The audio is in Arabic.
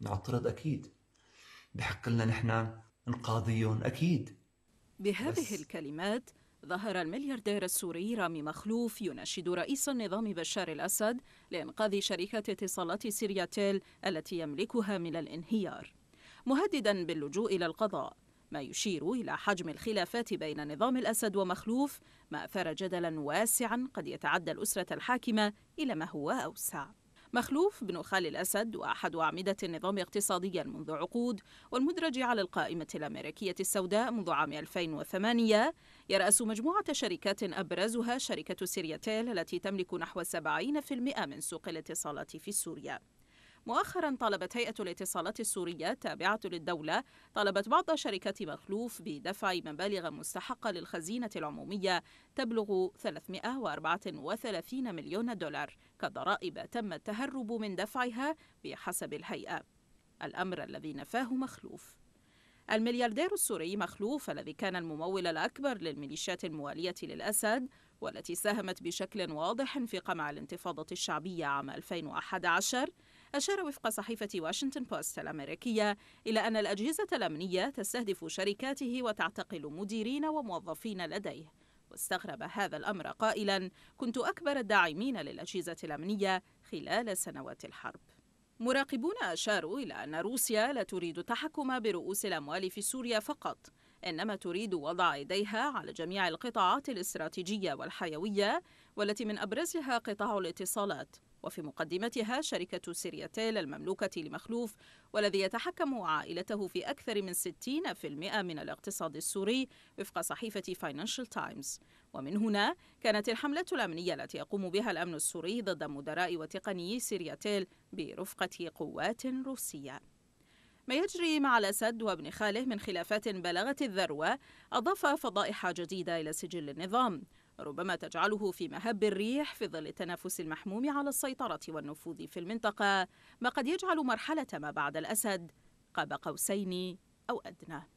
نعترض أكيد بحق لنا نحن نقاضيهم أكيد بهذه بس الكلمات ظهر الملياردير السوري رامي مخلوف يناشد رئيس النظام بشار الأسد لإنقاذ شركة اتصالات سيرياتيل التي يملكها من الانهيار مهددا باللجوء إلى القضاء ما يشير إلى حجم الخلافات بين نظام الأسد ومخلوف ما أثار جدلا واسعا قد يتعدى الأسرة الحاكمة إلى ما هو أوسع مخلوف بن خالي الأسد وأحد أعمدة النظام اقتصاديا منذ عقود والمدرج على القائمة الأمريكية السوداء منذ عام 2008 يرأس مجموعة شركات أبرزها شركة سيرياتيل التي تملك نحو 70% من سوق الاتصالات في سوريا مؤخرا طالبت هيئة الاتصالات السورية التابعة للدولة طلبت بعض شركات مخلوف بدفع مبالغ مستحقة للخزينة العمومية تبلغ 334 مليون دولار كضرائب تم التهرب من دفعها بحسب الهيئة الأمر الذي نفاه مخلوف الملياردير السوري مخلوف الذي كان الممول الأكبر للميليشيات الموالية للأسد والتي ساهمت بشكل واضح في قمع الانتفاضة الشعبية عام 2011 أشار وفق صحيفة واشنطن بوست الأمريكية إلى أن الأجهزة الأمنية تستهدف شركاته وتعتقل مديرين وموظفين لديه واستغرب هذا الأمر قائلا كنت أكبر الداعمين للأجهزة الأمنية خلال سنوات الحرب مراقبون أشاروا إلى أن روسيا لا تريد التحكم برؤوس الأموال في سوريا فقط إنما تريد وضع يديها على جميع القطاعات الاستراتيجية والحيوية والتي من أبرزها قطاع الاتصالات وفي مقدمتها شركة سيرياتيل المملوكة لمخلوف والذي يتحكم عائلته في أكثر من 60% من الاقتصاد السوري وفق صحيفة فاينانشال تايمز ومن هنا كانت الحملة الأمنية التي يقوم بها الأمن السوري ضد مدراء وتقنيي سيرياتيل برفقة قوات روسية ما يجري مع الأسد وابن خاله من خلافات بلغت الذروة أضاف فضائح جديدة إلى سجل النظام ربما تجعله في مهب الريح في ظل التنافس المحموم على السيطرة والنفوذ في المنطقة ما قد يجعل مرحلة ما بعد الأسد قاب قوسين أو أدنى